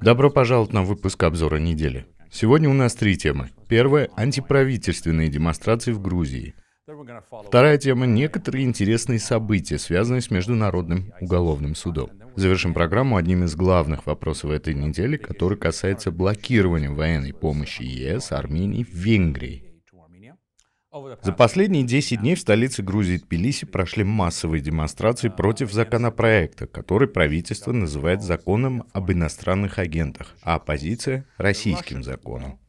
Добро пожаловать на выпуск обзора недели. Сегодня у нас три темы. Первая – антиправительственные демонстрации в Грузии. Вторая тема – некоторые интересные события, связанные с Международным уголовным судом. Завершим программу одним из главных вопросов этой недели, который касается блокирования военной помощи ЕС Армении в Венгрии. За последние 10 дней в столице Грузии Тбилиси прошли массовые демонстрации против законопроекта, который правительство называет законом об иностранных агентах, а оппозиция — российским законом.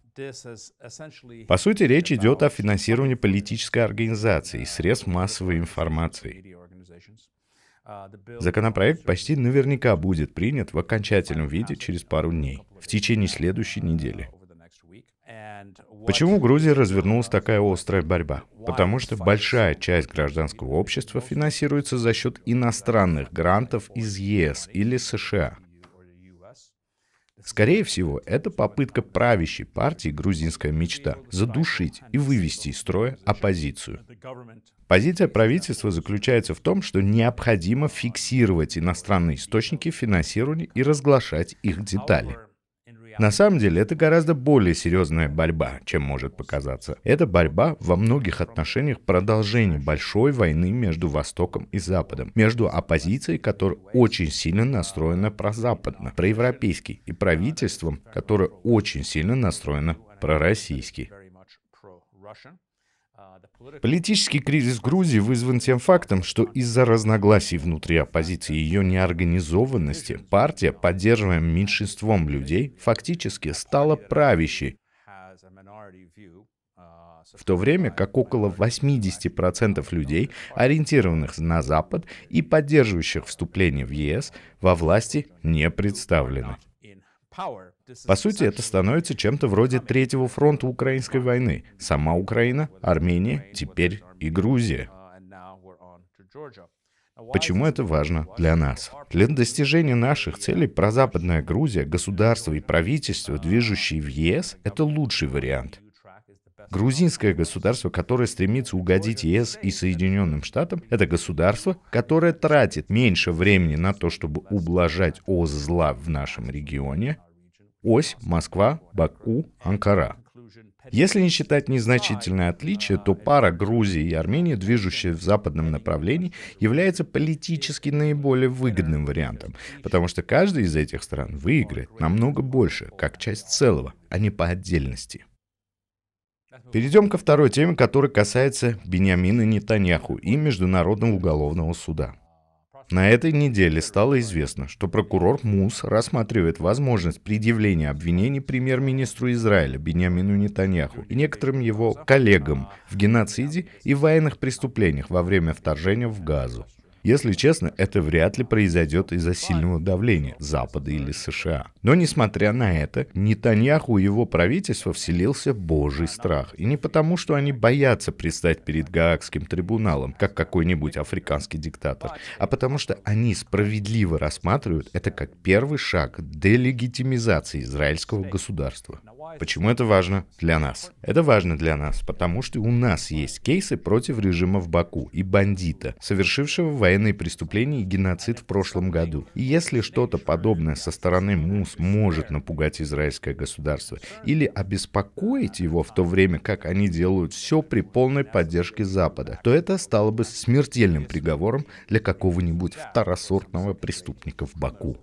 По сути, речь идет о финансировании политической организации и средств массовой информации. Uh, Законопроект почти наверняка будет принят в окончательном виде через пару дней, в течение uh, следующей недели. Почему в Грузии развернулась такая острая борьба? Потому что большая часть гражданского общества финансируется за счет иностранных грантов из ЕС или США. Скорее всего, это попытка правящей партии «Грузинская мечта» задушить и вывести из строя оппозицию. Позиция правительства заключается в том, что необходимо фиксировать иностранные источники финансирования и разглашать их детали. На самом деле это гораздо более серьезная борьба, чем может показаться. Это борьба во многих отношениях продолжение большой войны между Востоком и Западом, между оппозицией, которая очень сильно настроена прозападно, проевропейски, и правительством, которое очень сильно настроено пророссийски. Политический кризис Грузии вызван тем фактом, что из-за разногласий внутри оппозиции и ее неорганизованности партия, поддерживаемая меньшинством людей, фактически стала правящей, в то время как около 80% людей, ориентированных на Запад и поддерживающих вступление в ЕС, во власти не представлены. По сути, это становится чем-то вроде третьего фронта украинской войны. Сама Украина, Армения, теперь и Грузия. Uh, Почему это важно для нас? Для достижения наших целей прозападная Грузия, государство и правительство, uh, движущие в ЕС, это лучший вариант. Грузинское государство, которое стремится угодить ЕС и Соединенным Штатам, это государство, которое тратит меньше времени на то, чтобы ублажать ОЗ зла в нашем регионе, ось Москва, Баку, Анкара. Если не считать незначительное отличие, то пара Грузии и Армении, движущая в западном направлении, является политически наиболее выгодным вариантом, потому что каждая из этих стран выиграет намного больше, как часть целого, а не по отдельности. Перейдем ко второй теме, которая касается Бениамина Нетаньяху и Международного уголовного суда. На этой неделе стало известно, что прокурор Мус рассматривает возможность предъявления обвинений премьер-министру Израиля Бениамину Нетаньяху и некоторым его коллегам в геноциде и военных преступлениях во время вторжения в Газу. Если честно, это вряд ли произойдет из-за сильного давления Запада или США. Но несмотря на это, Нетаньяху и его правительство вселился божий страх. И не потому, что они боятся предстать перед Гаагским трибуналом, как какой-нибудь африканский диктатор, а потому что они справедливо рассматривают это как первый шаг делегитимизации израильского государства. Почему это важно для нас? Это важно для нас, потому что у нас есть кейсы против режима в Баку и бандита, совершившего военные преступления и геноцид в прошлом году. И если что-то подобное со стороны МУС может напугать израильское государство или обеспокоить его в то время, как они делают все при полной поддержке Запада, то это стало бы смертельным приговором для какого-нибудь второсортного преступника в Баку.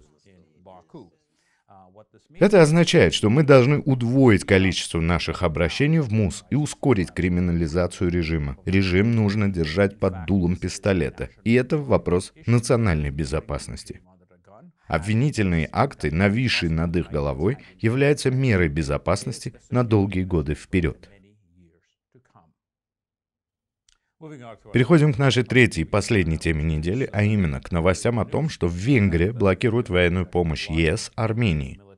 Это означает, что мы должны удвоить количество наших обращений в МУС и ускорить криминализацию режима. Режим нужно держать под дулом пистолета, и это вопрос национальной безопасности. Обвинительные акты, нависшие над их головой, являются мерой безопасности на долгие годы вперед. Переходим к нашей третьей и последней теме недели, а именно к новостям о том, что Венгрия блокирует военную помощь ЕС Армении –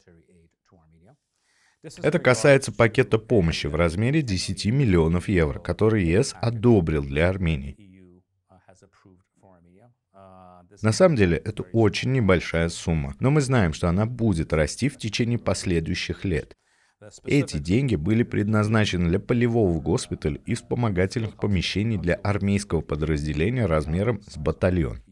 это касается пакета помощи в размере 10 миллионов евро, который ЕС одобрил для Армении. А, а, На самом деле это очень небольшая сумма, но мы знаем, что она будет расти в течение последующих лет. Эти деньги были предназначены для полевого госпиталя и вспомогательных помещений для армейского подразделения размером с батальон.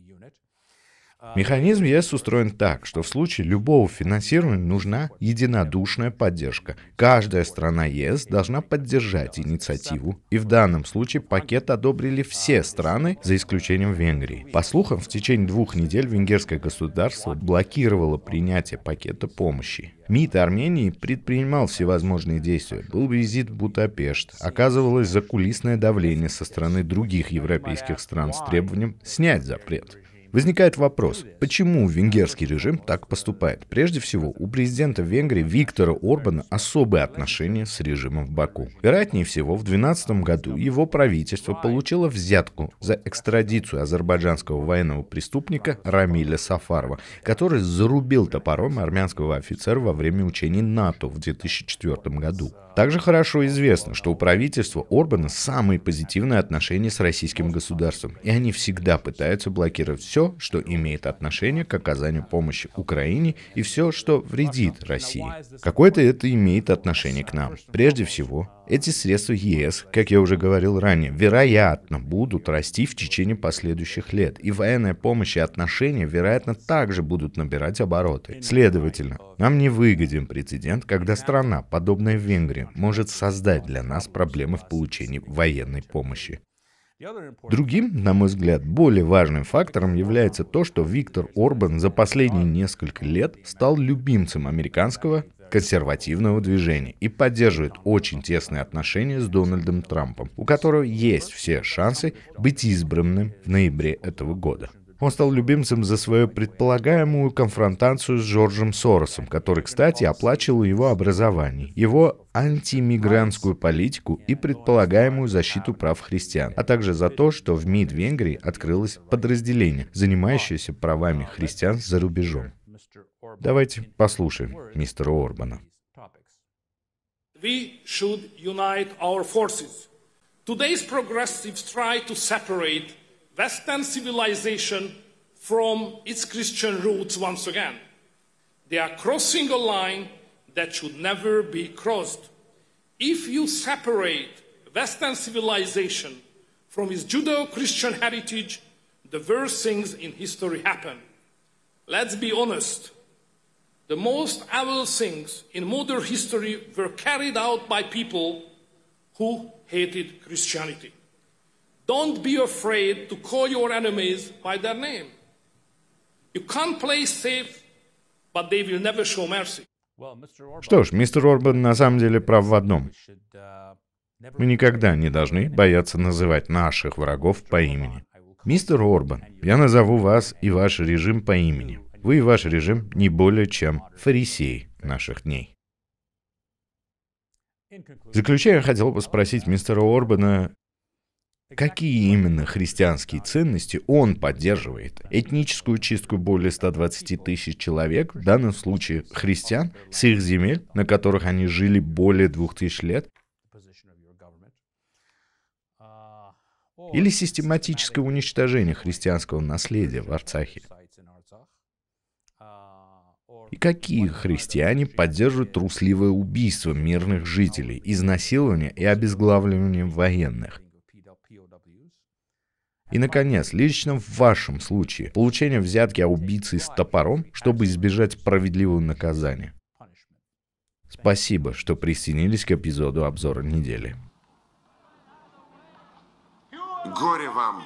Механизм ЕС устроен так, что в случае любого финансирования нужна единодушная поддержка. Каждая страна ЕС должна поддержать инициативу, и в данном случае пакет одобрили все страны, за исключением Венгрии. По слухам, в течение двух недель венгерское государство блокировало принятие пакета помощи. МИД Армении предпринимал всевозможные действия. Был визит в Бутапешт. Оказывалось закулисное давление со стороны других европейских стран с требованием снять запрет. Возникает вопрос, почему венгерский режим так поступает? Прежде всего, у президента Венгрии Виктора Орбана особые отношения с режимом в Баку. Вероятнее всего, в 2012 году его правительство получило взятку за экстрадицию азербайджанского военного преступника Рамиля Сафарова, который зарубил топором армянского офицера во время учений НАТО в 2004 году. Также хорошо известно, что у правительства Орбана самые позитивные отношения с российским государством, и они всегда пытаются блокировать все, все, что имеет отношение к оказанию помощи Украине и все, что вредит России. Какое-то это имеет отношение к нам. Прежде всего, эти средства ЕС, как я уже говорил ранее, вероятно, будут расти в течение последующих лет, и военная помощь и отношения, вероятно, также будут набирать обороты. Следовательно, нам не выгоден прецедент, когда страна, подобная Венгрии, может создать для нас проблемы в получении военной помощи. Другим, на мой взгляд, более важным фактором является то, что Виктор Орбан за последние несколько лет стал любимцем американского консервативного движения и поддерживает очень тесные отношения с Дональдом Трампом, у которого есть все шансы быть избранным в ноябре этого года. Он стал любимцем за свою предполагаемую конфронтацию с Джорджем Соросом, который, кстати, оплачивал его образование, его антимигрантскую политику и предполагаемую защиту прав христиан, а также за то, что в МИД Венгрии открылось подразделение, занимающееся правами христиан за рубежом. Давайте послушаем мистера Орбана. We Western civilization from its Christian roots once again. They are crossing a line that should never be crossed. If you separate Western civilization from its Judeo-Christian heritage, the worst things in history happen. Let's be honest. The most evil things in modern history were carried out by people who hated Christianity. Don't be afraid to call your enemies by their name. You can't play safe, but they will never show mercy. Что ж, мистер Орбан на самом деле прав в одном. Uh, Мы никогда не должны бояться называть наших врагов по имени. Мистер Орбан, я назову вас и ваш режим по имени. Вы и ваш режим не более чем фарисеи наших дней. В заключение я хотел бы спросить мистера Орбана, Какие именно христианские ценности он поддерживает? Этническую чистку более 120 тысяч человек, в данном случае христиан, с их земель, на которых они жили более 2000 лет, или систематическое уничтожение христианского наследия в Арцахе. И какие христиане поддерживают трусливое убийство мирных жителей, изнасилование и обезглавливание военных? И, наконец, лично в вашем случае получение взятки о убийце с топором, чтобы избежать справедливого наказания. Спасибо, что присоединились к эпизоду обзора недели. Горе вам!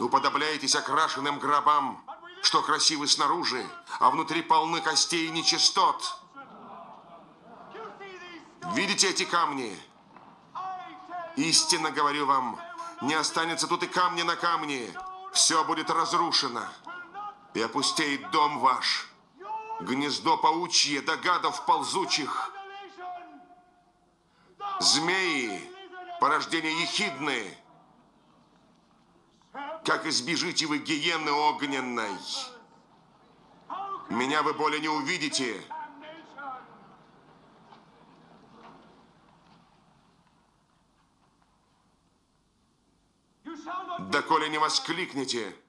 Уподобляетесь окрашенным гробам, что красивы снаружи, а внутри полны костей и нечистот. Видите эти камни? Истинно говорю вам, не останется тут и камня на камне. Все будет разрушено. И опустеет дом ваш. Гнездо паучье догадов ползучих. Змеи, порождение ехидные. Как избежите вы гиены огненной. Меня вы более не увидите. доколе не воскликнете